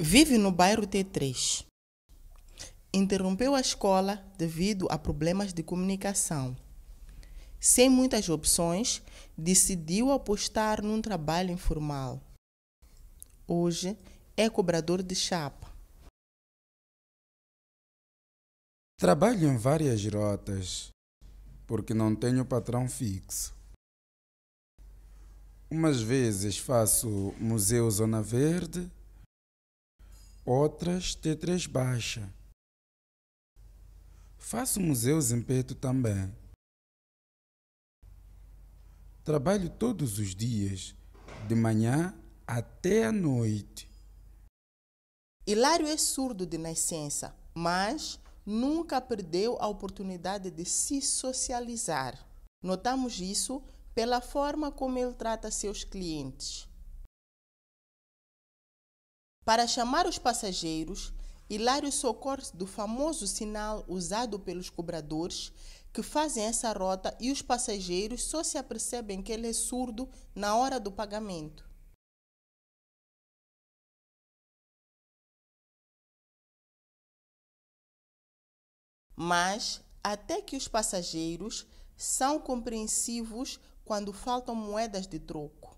Vive no bairro T3. Interrompeu a escola devido a problemas de comunicação. Sem muitas opções, decidiu apostar num trabalho informal. Hoje é cobrador de chapa. Trabalho em várias rotas, porque não tenho patrão fixo. Umas vezes faço museu Zona Verde outras T3 baixa. Faço museus em peito também. Trabalho todos os dias, de manhã até à noite. Hilário é surdo de nascença, mas nunca perdeu a oportunidade de se socializar. Notamos isso pela forma como ele trata seus clientes. Para chamar os passageiros, Hilário socorre do famoso sinal usado pelos cobradores que fazem essa rota e os passageiros só se apercebem que ele é surdo na hora do pagamento. Mas, até que os passageiros são compreensivos quando faltam moedas de troco.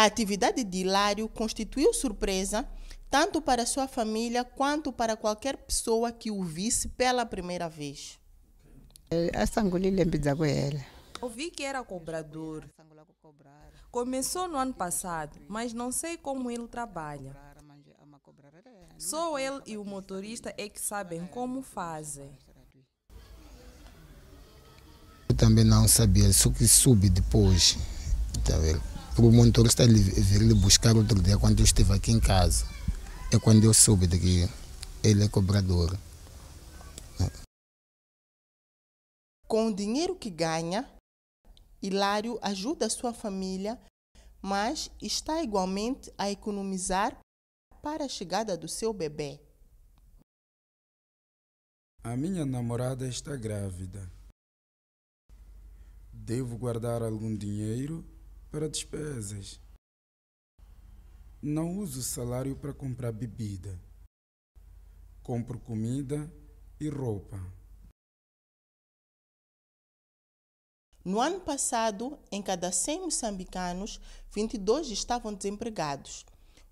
A atividade de Hilário constituiu surpresa tanto para sua família quanto para qualquer pessoa que o visse pela primeira vez. A Ouvi que era cobrador. Começou no ano passado, mas não sei como ele trabalha. Só ele e o motorista é que sabem como fazem. Eu também não sabia, só que soube depois. Então ele porque o motorista tá ele veio lhe buscar outro dia quando eu estive aqui em casa. É quando eu soube de que ele é cobrador. É. Com o dinheiro que ganha, Hilário ajuda a sua família, mas está igualmente a economizar para a chegada do seu bebê. A minha namorada está grávida. Devo guardar algum dinheiro para despesas. Não uso salário para comprar bebida. Compro comida e roupa. No ano passado, em cada 100 moçambicanos, 22 estavam desempregados.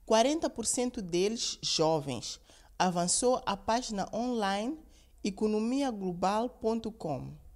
40% deles jovens. Avançou a página online economiaglobal.com.